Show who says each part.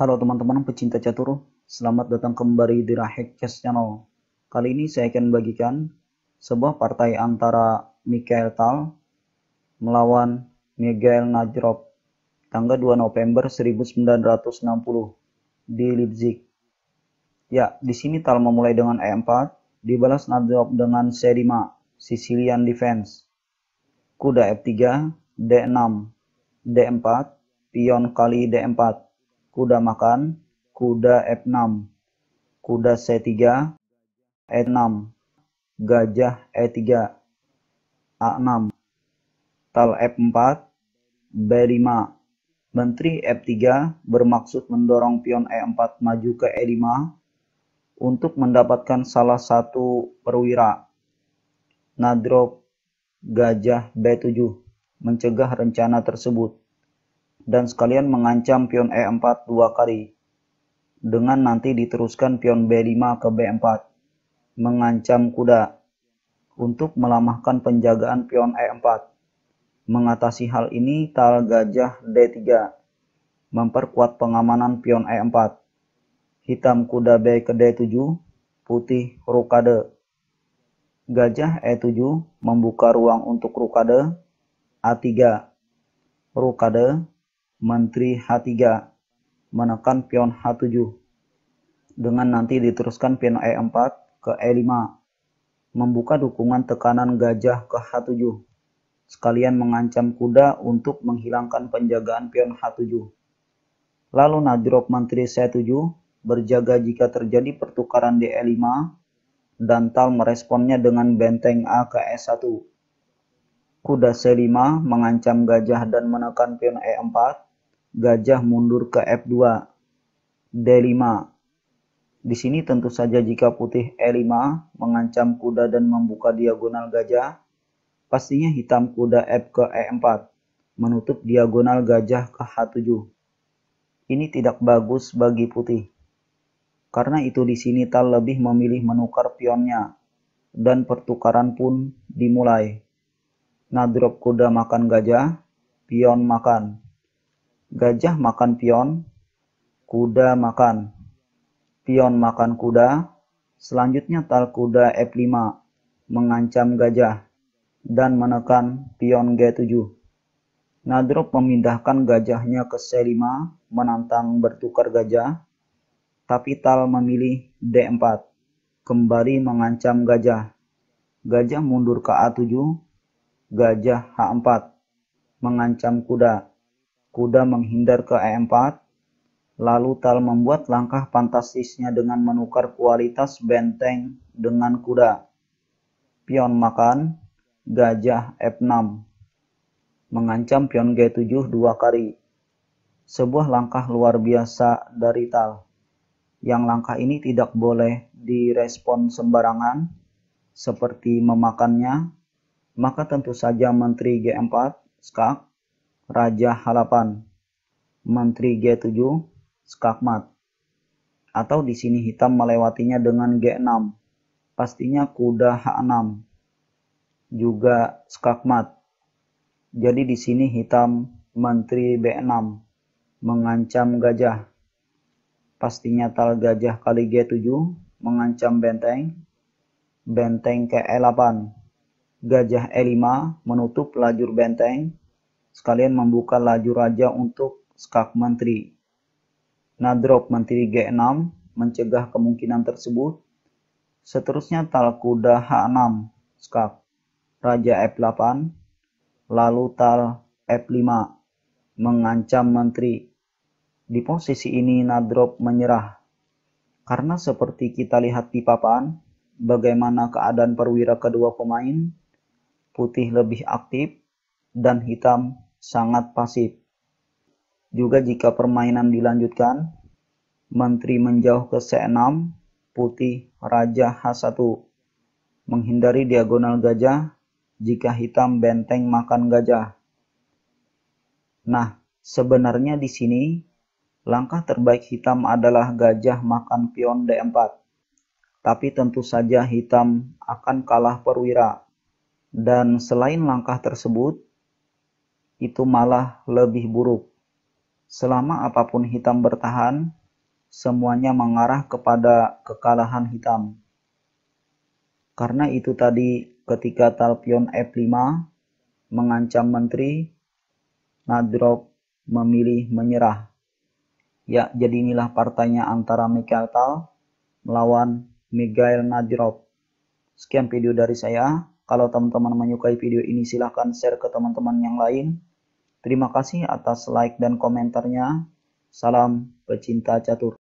Speaker 1: Halo teman-teman pecinta catur, selamat datang kembali di Rahek Chess Channel. Kali ini saya akan bagikan sebuah partai antara Mikhail Tal melawan Miguel Najrop tanggal 2 November 1960 di Leipzig. Ya, di sini Tal memulai dengan E4, dibalas Najrop dengan C5, Sicilian Defense. Kuda F3, D6, D4, pion kali D4 kuda makan, kuda F6, kuda C3, E6, gajah E3, A6, tal F4, B5. Menteri F3 bermaksud mendorong pion E4 maju ke E5 untuk mendapatkan salah satu perwira. Nadrop gajah B7 mencegah rencana tersebut dan sekalian mengancam pion E4 dua kali dengan nanti diteruskan pion B5 ke B4 mengancam kuda untuk melamahkan penjagaan pion E4 mengatasi hal ini tal gajah D3 memperkuat pengamanan pion E4 hitam kuda B ke D7 putih rukade gajah E7 membuka ruang untuk rukade A3 rukade menteri H3 menekan pion H7 dengan nanti diteruskan pion E4 ke E5 membuka dukungan tekanan gajah ke H7 sekalian mengancam kuda untuk menghilangkan penjagaan pion H7 lalu nadrok menteri C7 berjaga jika terjadi pertukaran di E5 dan Tal meresponnya dengan benteng A ke E1 kuda C5 mengancam gajah dan menekan pion E4 gajah mundur ke F2, D5. Di sini tentu saja jika putih E5 mengancam kuda dan membuka diagonal gajah, pastinya hitam kuda F ke E4, menutup diagonal gajah ke H7. Ini tidak bagus bagi putih. Karena itu di sini Tal lebih memilih menukar pionnya dan pertukaran pun dimulai. Nadrop kuda makan gajah, pion makan. Gajah makan pion, kuda makan. Pion makan kuda, selanjutnya tal kuda F5 mengancam gajah dan menekan pion G7. Nadrop memindahkan gajahnya ke C5 menantang bertukar gajah, tapi tal memilih D4 kembali mengancam gajah. Gajah mundur ke A7, gajah H4 mengancam kuda kuda menghindar ke E4, lalu Tal membuat langkah fantastisnya dengan menukar kualitas benteng dengan kuda. Pion makan, gajah F6, mengancam pion G7 dua kali. Sebuah langkah luar biasa dari Tal, yang langkah ini tidak boleh direspon sembarangan, seperti memakannya, maka tentu saja Menteri G4, skak, Raja Halapan, Menteri G7, Skakmat. Atau di sini hitam melewatinya dengan G6, pastinya kuda H6, juga Skakmat. Jadi di sini hitam Menteri B6, mengancam gajah. Pastinya tal gajah kali G7, mengancam benteng. Benteng ke E8, gajah E5 menutup lajur benteng sekalian membuka laju raja untuk skak menteri. Nah, drop menteri G6 mencegah kemungkinan tersebut. Seterusnya tal kuda H6 skak raja F8 lalu tal F5 mengancam menteri. Di posisi ini Nadrop menyerah. Karena seperti kita lihat di papan, bagaimana keadaan perwira kedua pemain, putih lebih aktif dan hitam sangat pasif. Juga jika permainan dilanjutkan, menteri menjauh ke C6, putih raja H1, menghindari diagonal gajah, jika hitam benteng makan gajah. Nah, sebenarnya di sini langkah terbaik hitam adalah gajah makan pion D4. Tapi tentu saja hitam akan kalah perwira. Dan selain langkah tersebut, itu malah lebih buruk. Selama apapun hitam bertahan, semuanya mengarah kepada kekalahan hitam. Karena itu tadi ketika Talpion F5 mengancam menteri, Nadrop memilih menyerah. Ya, jadi inilah partainya antara Mikhail Tal melawan Miguel Nadrop. Sekian video dari saya. Kalau teman-teman menyukai video ini silahkan share ke teman-teman yang lain. Terima kasih atas like dan komentarnya. Salam pecinta catur.